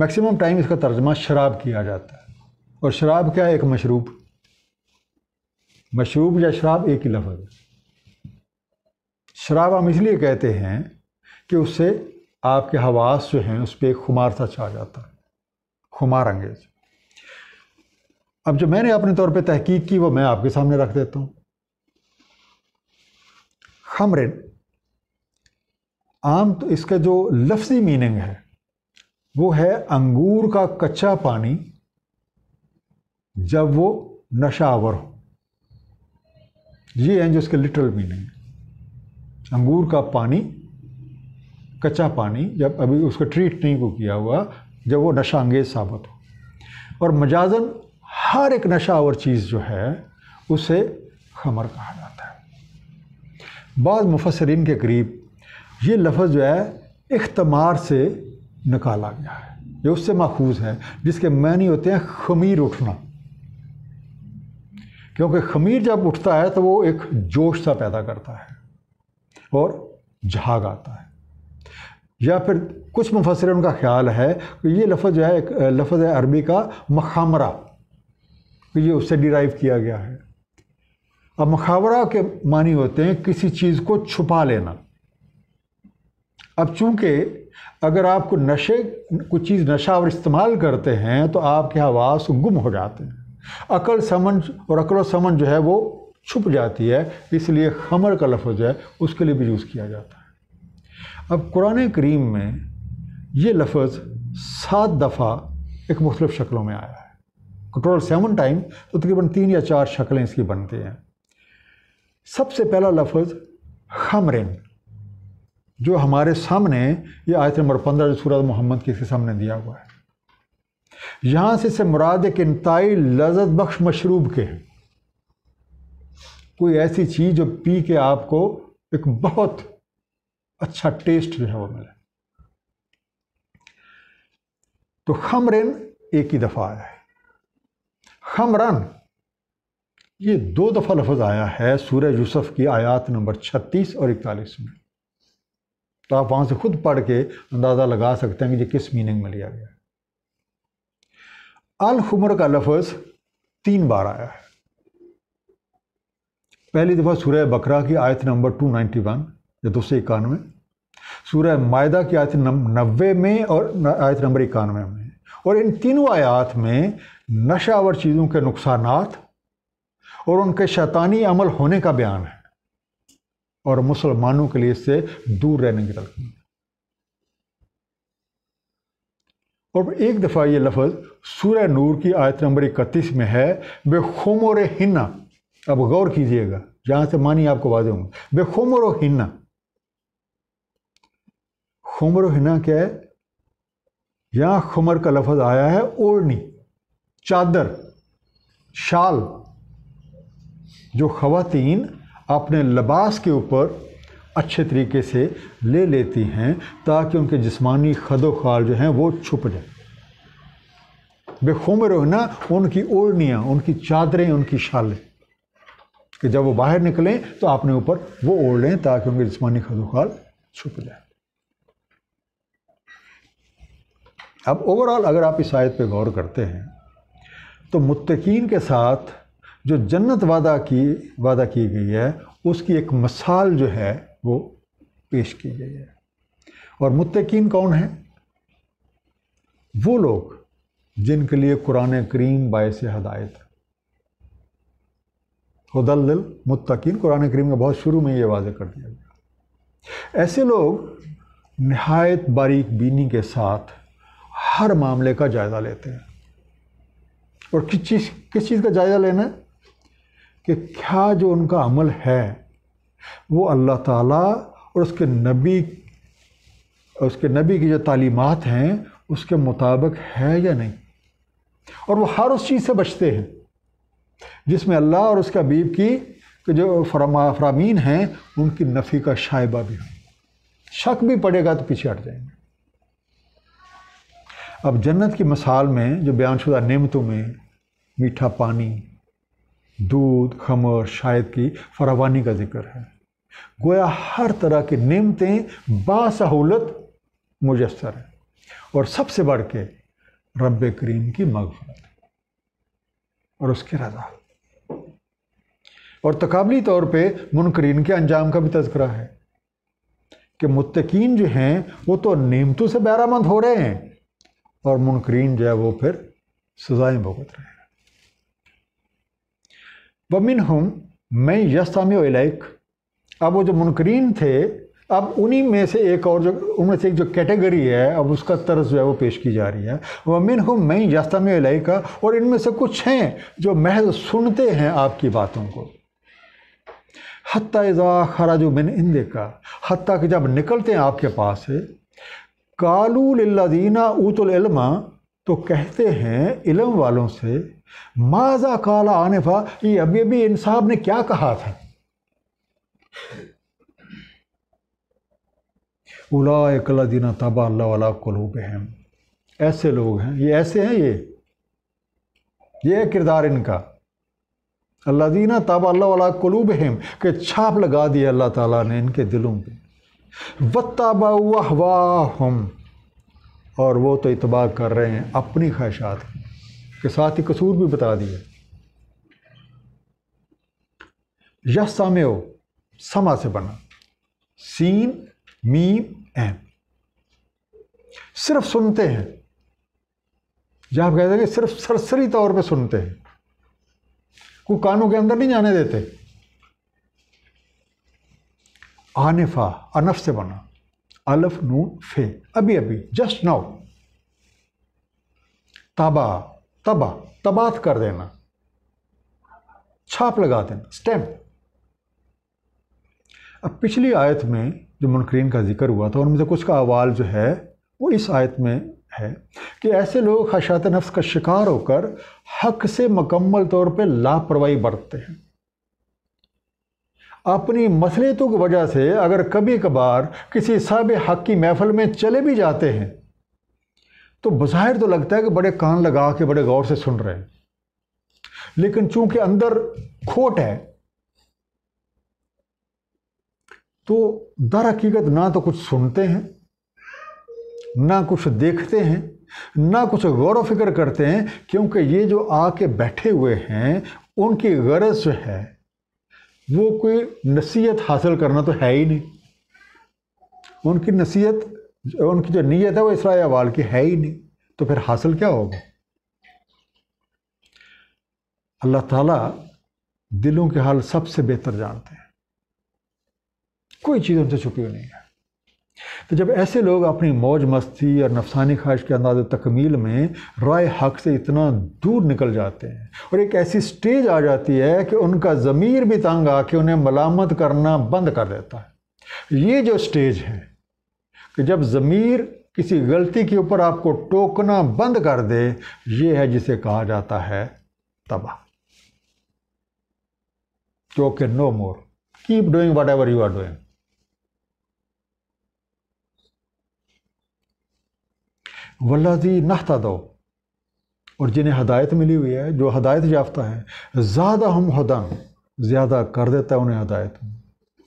Speaker 1: मैक्सिमम टाइम इसका तर्जमा शराब किया जाता है और शराब क्या है एक मशरूब मशरूब या शराब एक ही लफ्ज़ है शराब हम इसलिए कहते हैं कि उससे आपके हवास जो हैं उस पर एक खुमार सा छा जाता है खुमार अंगेज अब जो मैंने अपने तौर पे तहकीक की वो मैं आपके सामने रख देता हूँ खमरिन आम तो इसका जो लफ्जी मीनिंग है वो है अंगूर का कच्चा पानी जब वो नशावर हो ये है जो इसके लिटरल मीनिंग अंगूर का पानी कच्चा पानी जब अभी उसको ट्रीट नहीं को किया हुआ जब वो नशा अंगेज साबित हो और मजाजन हर एक नशा और चीज़ जो है उसे खमर कहा जाता है बाद मुफसरीन के करीब ये लफ्ज़ जो है इख्तमार से निकाला गया है ये उससे माखूज है जिसके मैनी होते हैं खमीर उठना क्योंकि खमीर जब उठता है तो वो एक जोश सा पैदा करता है और झाग आता है या फिर कुछ मुफसरे उनका ख्याल है कि ये लफ्ज़ जो है एक लफ्ज़ है अरबी का मखामरा ये उससे डिराइव किया गया है अब मखावरा के मानी होते हैं किसी चीज़ को छुपा लेना अब चूंकि अगर आपको नशे कुछ चीज़ नशा और इस्तेमाल करते हैं तो आपके आवास गुम हो जाते हैं अकल समन और अकल समन जो है वो छुप जाती है इसलिए खमर का लफ्ज़ है उसके लिए भी यूज़ किया जाता है अब कुरान करीम में ये लफ्ज़ सात दफ़ा एक मुख्तफ शक्लों में आया है कंट्रोल सेवन टाइम तो तकरीबन तीन या चार शक्लें इसकी बनती हैं सबसे पहला लफज खमरिन जो हमारे सामने ये आयत नंबर पंद्रह जो सूरत मोहम्मद के इसके सामने दिया हुआ है यहाँ से इसे मुराद एक इंतई लजत बख्श मशरूब के कोई ऐसी चीज़ जो पी के आपको एक बहुत अच्छा टेस्ट जो है वो मिले तो खमरिन एक ही दफ़ा आया है खमरन ये दो दफ़ा लफज आया है सूर्य यूसुफ की आयात नंबर 36 और 41 में तो आप वहाँ से खुद पढ़ के अंदाज़ा लगा सकते हैं कि ये किस मीनिंग में लिया गया है अलखमर का लफज तीन बार आया है पहली दफ़ा सूर्य बकरा की आयत नंबर 291 या दो सौ इक्यानवे सूर्य मायदा की आयत नब्बे में और आयत नंबर इक्यानवे में और इन तीनों आयात में नशावर चीज़ों के नुकसान और उनके शैतानी अमल होने का बयान है और मुसलमानों के लिए इससे दूर रहने की तरफ और एक दफ़ा ये लफ्ज़ सूर्य नूर की आयत नंबर इकतीस में है बेखोमोर हिन्ना अब गौर कीजिएगा जहाँ से मानी आपको वादे होंगे बेखोमोर हिन्ना खुमर हिन्ना क्या है यहाँ खुमर का लफ्ज़ आया है ओढ़नी चादर शाल जो ख़वातीन अपने लबास के ऊपर अच्छे तरीके से ले लेती हैं ताकि उनके जिस्मानी खदो खाल जो हैं वो छुप जाए बेखुम ना उनकी ओढ़नियाँ उनकी चादरें उनकी शालें कि जब वो बाहर निकलें तो आपने ऊपर वो ओढ़ लें ताकि उनके जिस्मानी खदो खाल छुप जाए अब ओवरऑल अगर आप इस आयत पे गौर करते हैं तो मुतकीन के साथ जो जन्नत वादा की वादा की गई है उसकी एक मसाल जो है वो पेश की गई है और मुतकीन कौन है वो लोग जिनके लिए कुरान करीम बायस हदायत है हदल मुतकीन कुरान करीम का बहुत शुरू में ये वाज कर दिया गया ऐसे लोग नहायत बारीक बीनी के साथ हर मामले का जायज़ा लेते हैं और किस चीज़ किस चीज़ का जायज़ा लेना है कि क्या जो उनका अमल है वो अल्लाह ताला और उसके नबी उसके नबी की जो तालीमात हैं उसके मुताबिक है या नहीं और वो हर उस चीज़ से बचते हैं जिसमें अल्लाह और उसके अबीब की कि जो फरमा फरामीन हैं उनकी नफ़ी का शायबा भी हो शक भी पड़ेगा तो पीछे हट जाएंगे अब जन्नत की मसाल में जो बयानशुदा नेमतों में मीठा पानी दूध खमर शायद की फरावानी का जिक्र है गोया हर तरह की नेमतें बासहूलत मुजस्सर है और सबसे बढ़ के रब करीम की मगफरत और उसकी रजा और तकबली तौर पे मुनकरीन के अंजाम का भी तस्करा है कि मुतकीन जो हैं वो तो नेमतों से बैरामंद हो रहे हैं और मुनकरीन जो है वो फिर सजाएं भुगत रहे हैं वमिन हम मैं यस्ताम इलाइक अब वो जो मुनकरीन थे अब उन्हीं में से एक और जो उनमें से एक जो कैटेगरी है अब उसका तर्ज जो है वो पेश की जा रही है वह मिन हम मैं यास्तम का और इनमें से कुछ हैं जो महज सुनते हैं आपकी बातों को हती ख़राज मिन इंदे का हती कि जब निकलते हैं आपके पास से कालू ऊतुल ऊतलमा तो कहते हैं इलम वालों से माजा काला आनफा ये अभी अभी इन साहब ने क्या कहा था उला दीना तबा अल्ला कलूब हैं ऐसे लोग हैं ये ऐसे हैं ये ये है किरदार इनका अल्लादीना तबा अल्लाह कलूब हैं कि छाप लगा दिया अल्लाह ताला ने इनके दिलों पे वत्ताबाहम और वो तो इतबा कर रहे हैं अपनी ख्वाहिशात के साथ ही कसूर भी बता दिए यह सामे हो समा से बना सीन मीम एम सिर्फ सुनते हैं जहां आप कहते हैं कि सिर्फ सरसरी तौर पे सुनते हैं को कानों के अंदर नहीं जाने देते आनिफा अनफ से बना अलफ नून फे अभी अभी जस्ट नाउ ताबा तबा तबात कर देना छाप लगा देना स्टैम्प अब पिछली आयत में जो मुनकरीन का जिक्र हुआ था उनमें से कुछ का अवाल जो है वो इस आयत में है कि ऐसे लोग खशात नफ्स का शिकार होकर हक से मुकम्मल तौर पे लापरवाही बरतते हैं अपनी मसलियतों की वजह से अगर कभी कभार किसी साब हक की महफल में चले भी जाते हैं तो बज़ाहिर तो लगता है कि बड़े कान लगा के बड़े गौर से सुन रहे हैं लेकिन चूंकि अंदर खोट है तो दर हकीकत ना तो कुछ सुनते हैं ना कुछ देखते हैं ना कुछ गौर फिक्र करते हैं क्योंकि ये जो आके बैठे हुए हैं उनकी गरज जो है वो कोई नसीहत हासिल करना तो है ही नहीं उनकी नसीहत उनकी जो नीयत है वो इसरा अवाल की है ही नहीं तो फिर हासिल क्या होगा अल्लाह ताला दिलों के हाल सबसे बेहतर जानते हैं कोई चीज़ उनसे छुपी हुई नहीं है तो जब ऐसे लोग अपनी मौज मस्ती और नफसानी ख्वाहिश के अंदाज तकमील में राय हक से इतना दूर निकल जाते हैं और एक ऐसी स्टेज आ जाती है कि उनका ज़मीर भी तंग आके उन्हें मलामत करना बंद कर देता है ये जो स्टेज है कि जब ज़मीर किसी गलती के ऊपर आपको टोकना बंद कर दे ये है जिसे कहा जाता है तबाह टोके no more keep doing whatever you are doing वल्लाजी नहता दो और जिन्हें हदायत मिली हुई है जो हदायत याफ्ता है ज़्यादा हम हदन ज़्यादा कर देता है उन्हें हदायत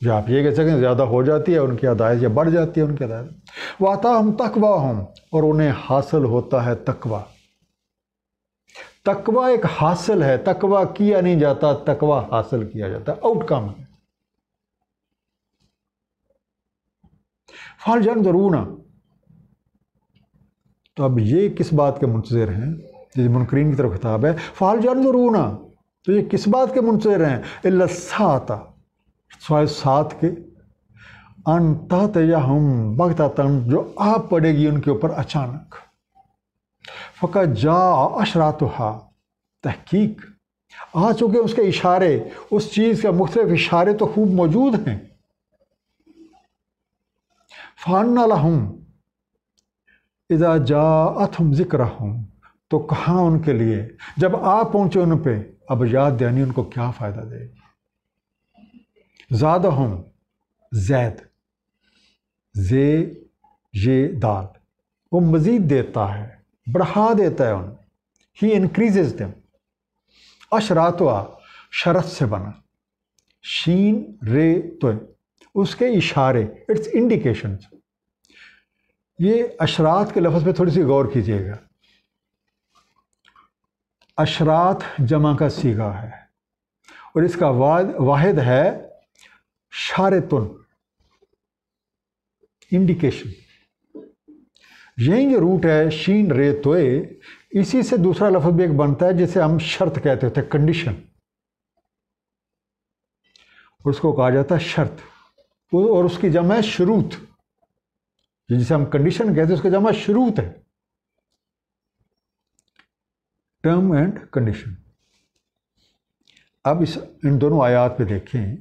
Speaker 1: जो आप ये कह सकें ज़्यादा हो जाती है उनकी हदायत या बढ़ जाती है उनकी हदायत वाता हम तकवा हम और उन्हें हासिल होता है तकवा तकवा एक हासिल है तकवा किया नहीं जाता तकवा हासिल किया जाता आउटकम है फल जन जरूर तो अब ये किस बात के मुंतजर हैं ये मुनकरीन की तरफ खिताब है फ़ाल जान जो रूना तो ये किस बात के मुंतजर हैं इलाता सवाए सात के अनतः या हम बगता जो आ पड़ेगी उनके ऊपर अचानक फ़का जा हा तहकीक आ चुके उसके इशारे उस चीज़ के मुख्तलिफ इशारे तो खूब मौजूद हैं फ़ान हम इज़ा जा अथम जिक्र हूँ तो कहाँ उनके लिए जब आ पहुँचे उन पर अब याद दयानी उनको क्या फ़ायदा देगी ज़्यादा हम जैद जे ये दाल वो मज़ीद देता है बढ़ा देता है उन्हें ही इनक्रीजेज दम अशरातवा शरत से बना शीन रे तो उसके इशारे इट्स इंडिकेशन ये अशरात के लफ्ज़ पे थोड़ी सी गौर कीजिएगा अशरात जमा का सीगा है और इसका वाद वाहिद है शारतुन इंडिकेशन यही जो रूट है शीन रे तोए इसी से दूसरा लफ्ज़ भी एक बनता है जिसे हम शर्त कहते थे कंडीशन और उसको कहा जाता है शर्त और उसकी जमा है शुरूत जिसे हम कंडीशन कहते हैं उसका जमा शुरू है टर्म एंड कंडीशन अब इस इन दोनों आयात पे देखें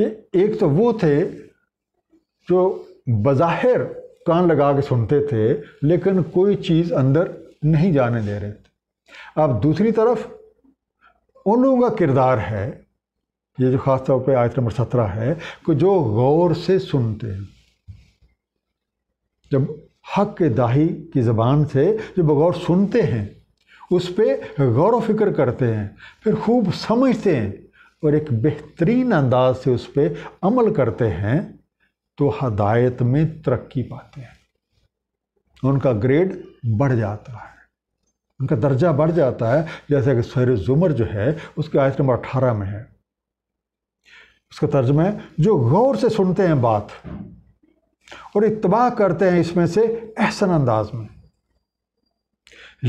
Speaker 1: कि एक तो वो थे जो बज़ाहिर कान लगा के सुनते थे लेकिन कोई चीज़ अंदर नहीं जाने दे रहे थे अब दूसरी तरफ उन लोगों का किरदार है ये जो ख़ास तौर पे आयत नंबर सत्रह है कि जो गौर से सुनते हैं जब हक के दाही की ज़बान से जो बगौर सुनते हैं उस पर गौर व फिक्र करते हैं फिर खूब समझते हैं और एक बेहतरीन अंदाज से उस पर अमल करते हैं तो हदायत में तरक्की पाते हैं उनका ग्रेड बढ़ जाता है उनका दर्जा बढ़ जाता है जैसे कि सर जुमर जो है उसके आयत नंबर अठारह में है उसका तर्जमा है जो गौर से सुनते हैं बात और इतबा करते हैं इसमें से एहसन अंदाज में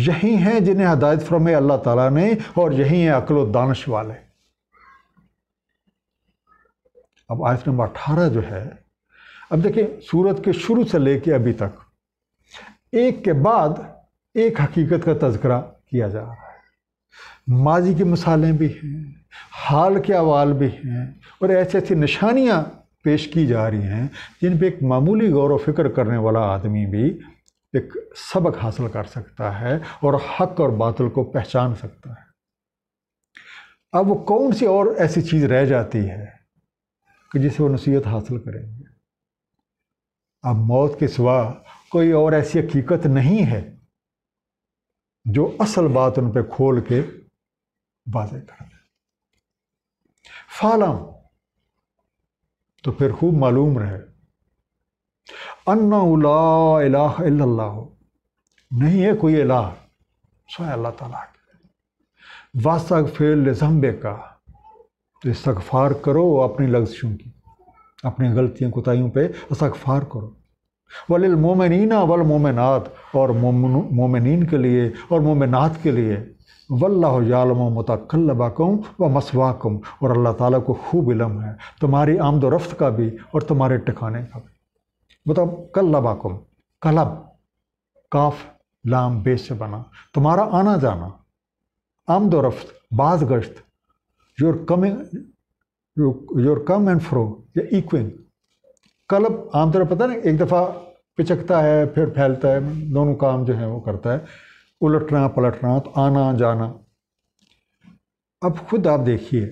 Speaker 1: यही हैं जिन्हें हदायत फरमाए अल्लाह ताला ने और यही हैं अकल दानश वाले अब आयत नंबर अठारह जो है अब देखिए सूरत के शुरू से लेके अभी तक एक के बाद एक हकीकत का तस्करा किया जा रहा है माजी की मिसालें भी हैं हाल के अवाल भी हैं और ऐसी ऐसी निशानियाँ पेश की जा रही हैं जिन पर एक मामूली गौर फिक्र करने वाला आदमी भी एक सबक हासिल कर सकता है और हक और बातल को पहचान सकता है अब वो कौन सी और ऐसी चीज़ रह जाती है कि जिसे वो नसीहत हासिल करेंगे अब मौत के सिवा कोई और ऐसी हकीकत नहीं है जो असल बात उन पर खोल के वाजे कर दे फालम तो फिर खूब मालूम रहे अन्ना इलाह नहीं है कोई अलाह सोए अल्लाह तला वास्तक फिर का तो इस्तगफार करो अपनी लफ्जों की अपनी गलतियों कोताहीियों पे इस्तगफार करो वलिल मोमिनना वल और मोमिन के लिए और मोमिनत के लिए वल्लाम मतकल्लबाकुम व मसवाकुम और अल्लाह ताला को खूब इलम है तुम्हारी आमद रफ्त का भी और तुम्हारे ठिकाने का भी बताओ कल्लबाकुम कलब काफ लाम बे से बना तुम्हारा आना जाना आमद रफ्त बाज गश्त your coming your come and fro या इक्विंग कलब आमतौर पर पता ना एक दफ़ा पिचकता है फिर फैलता है दोनों काम जो है वो करता है उलटना पलटना तो आना जाना अब खुद आप देखिए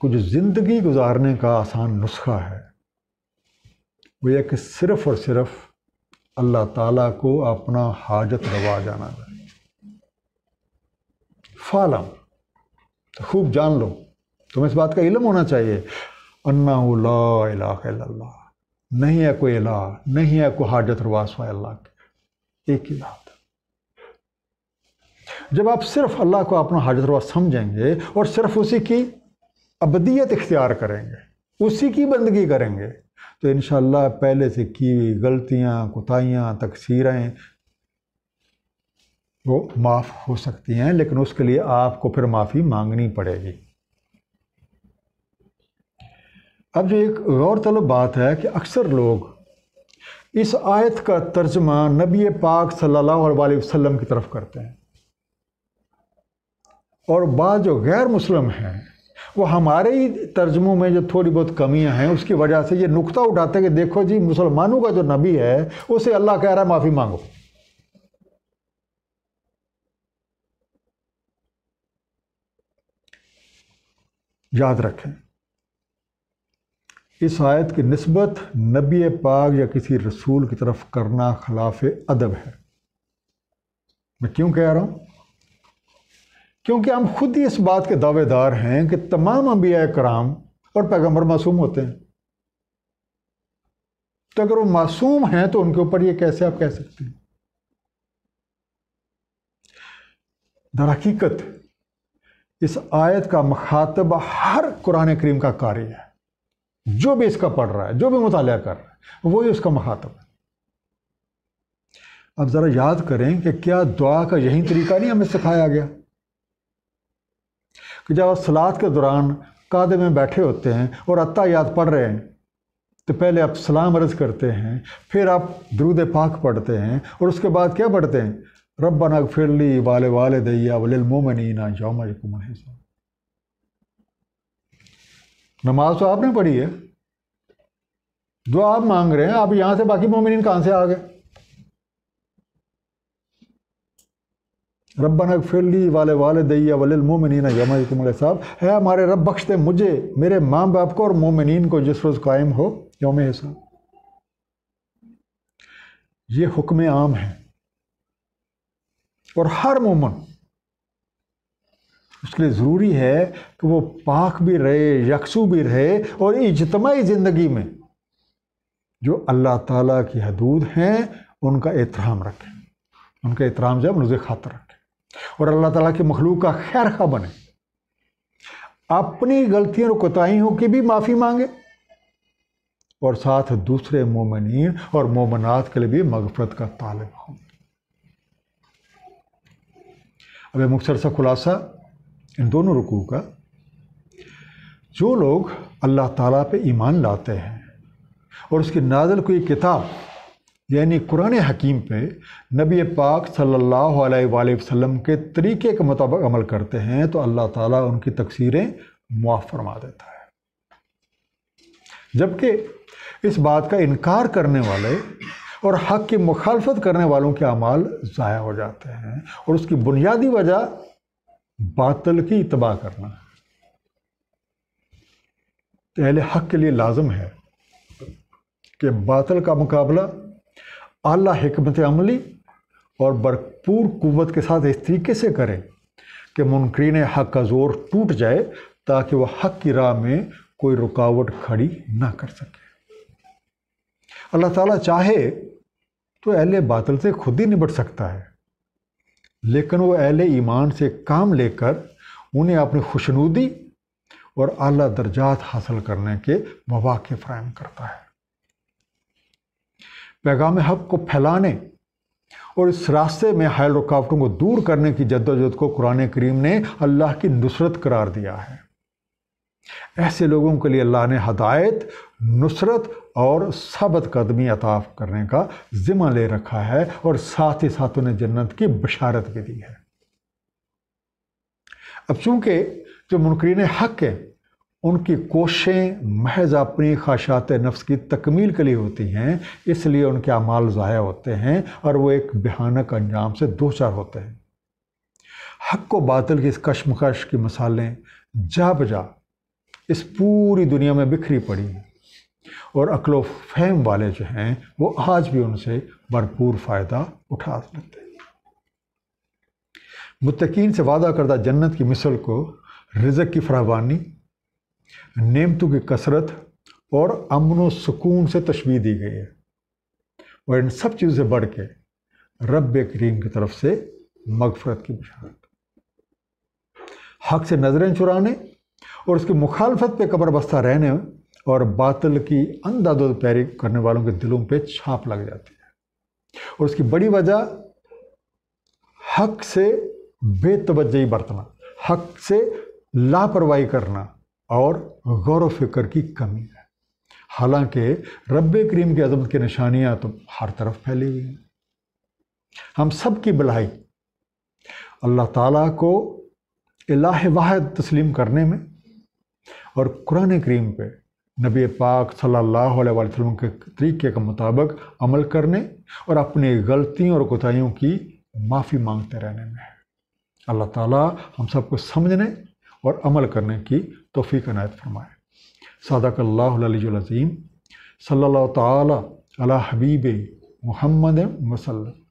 Speaker 1: कुछ ज़िंदगी गुजारने का आसान नुस्खा है वो यह कि सिर्फ़ और सिर्फ अल्लाह ताला को अपना हाजत रवा जाना चाहिए फालम तो खूब जान लो तुम्हें इस बात का इलम होना चाहिए अन्ना ला नहीं है कोई अला नहीं है कोई हाजत रवा स्वाय अल्लाह के एक इलाह जब आप सिर्फ अल्लाह को अपना हाजरवा समझेंगे और सिर्फ उसी की अबदियत इख्तियार करेंगे उसी की बंदगी करेंगे तो इन पहले से की हुई गलतियाँ कोताहियाँ तकसीरें वो माफ़ हो सकती हैं लेकिन उसके लिए आपको फिर माफ़ी मांगनी पड़ेगी अब जो एक गौर तलब बात है कि अक्सर लोग इस आयत का तर्जमा नबी पाक सल्लल्लाहु अलैहि वसल्लम की तरफ करते हैं और बाद जो गैर मुस्लिम हैं वो हमारे ही तर्जमों में जो थोड़ी बहुत कमियां हैं उसकी वजह से ये नुक्ता उठाते हैं कि देखो जी मुसलमानों का जो नबी है उसे अल्लाह कह रहा है माफ़ी मांगो याद रखें इस आयत की नस्बत नबी पाक या किसी रसूल की तरफ करना खिलाफ अदब है मैं क्यों कह रहा हूँ क्योंकि हम खुद ही इस बात के दावेदार हैं कि तमाम अम्बिया कराम और पैगम्बर मासूम होते हैं तो अगर वो मासूम हैं तो उनके ऊपर ये कैसे आप कह सकते हैं दरहकीकत इस आयत का मखातब हर कुरान करीम का कार्य है जो भी इसका पढ़ रहा है जो भी मुताल कर रहा है वही उसका मखातब है अब ज़रा याद करें कि क्या दुआ का यही तरीका नहीं हमें सिखाया गया कि जब आप सलाद के दौरान कादे में बैठे होते हैं और अत्ता याद पढ़ रहे हैं तो पहले आप सलाम अर्ज करते हैं फिर आप दरूद पाक पढ़ते हैं और उसके बाद क्या पढ़ते हैं रब्बा नग फिरली वाले वाले दैया वलमोमनीना यौम यकुमन नमाज तो आपने पढ़ी है दुआ आप मांग रहे हैं आप यहाँ से बाकी मोमिन कहाँ से आ गए रबन अगफिरली वाले वाले दैया वलमिन यमकुमल साहब है हमारे रब बख्श दे मुझे मेरे माँ बाप को और मोमिन को जिस रोज़ कायम हो योम हिसाब ये हुक्म आम है और हर मोमन उसके लिए ज़रूरी है कि वो पाक भी रहे यकसू भी रहे और इजतमाही ज़िंदगी में जो अल्लाह ताला की हदूद हैं उनका एहतराम रखें उनका एहतराम जब नुज़ खातर और अल्लाह ताला के मखलूक का खैर खा बने अपनी गलतियों और कोताहीियों की भी माफ़ी मांगे और साथ दूसरे मोमिन और मोमनात के लिए भी मगफरत का तालब हों अब मुख्तर सा खुलासा इन दोनों रुकू का जो लोग अल्लाह ताला पे ईमान लाते हैं और उसकी नाजल कोई किताब यानी कुरान हकीम पे नबी पाक सल्लल्लाहु अलैहि वसल्लम के तरीके के मुताबिक अमल करते हैं तो अल्लाह ताला उनकी तकसीरें मुआफ़ फरमा देता है जबकि इस बात का इनकार करने वाले और हक की मुखालफत करने वालों के अमाल ज़ाया हो जाते हैं और उसकी बुनियादी वजह बातल की इतबा करना है तो अहल हक के लिए लाजम है कि बातल का मुकाबला आला हमत अमली और भरपूर कुत के साथ इस तरीके से करें कि मुनकरीन हक का ज़ोर टूट जाए ताकि वह हक की राह में कोई रुकावट खड़ी ना कर सके अल्लाह ताला चाहे तो अहल बातल से खुद ही निबट सकता है लेकिन वो अहल ईमान से काम लेकर उन्हें अपनी खुशनूदी और अला दर्जात हासिल करने के मौाक़े फ्राहम करता है पैगाम हक को फैलाने और इस रास्ते में हायल रुकावटों को दूर करने की जद्दोजहद को कुरान करीम ने अल्लाह की नुसरत करार दिया है ऐसे लोगों के लिए अल्लाह ने हदायत नुसरत और सबत कदमी अताफ करने का ज़िम्मा ले रखा है और साथ ही साथ उन्हें जन्नत की बशारत भी दी है अब चूंकि जो मुनकरीन हक है उनकी कोशें महज अपनी ख्वाशात नफ्स की तकमील के लिए होती हैं इसलिए उनके अमाल ज़ाया होते हैं और वो एक भयानक अंजाम से दो चार होते हैं हक व बातल की इस कशमकश की मसालें जा बजा इस पूरी दुनिया में बिखरी पड़ी हैं और अकलो फहम वाले जो हैं वो आज भी उनसे भरपूर फ़ायदा उठा सकते हैं मुतकीन से वादा करदा जन्नत की मिसल को रिजक की फरावानी नेमतों की कसरत और अमन व सुकून से तशबी दी गई है और इन सब चीज़ों से बढ़ के रब करीम की तरफ से मगफरत की बशारत हक से नज़रें चुराने और उसकी मुखालफत पे कबर बस्ता रहने और बातल की अंदाद पैरी करने वालों के दिलों पे छाप लग जाती है और उसकी बड़ी वजह हक से बेतवजही बरतना हक से लापरवाही करना और गौर फिक्र की कमी है हालांकि रब करीम की अजमत की निशानियाँ तो हर तरफ फैली हुई हैं हम सब की भलाई अल्लाह ताला को इलाह वाहद तस्लीम करने में और कुरान करीम पे नबी पाक सल्लल्लाहु अलैहि वसल्लम के तरीके के मुताबिक अमल करने और अपनी गलतियों और कोताहीियों की माफ़ी मांगते रहने में है अल्लाह ताला हम सबको समझने और अमल करने की तोफ़ी नायत फरमाए सदक अल्लाजीम सल्ला तबीब महमद वसलम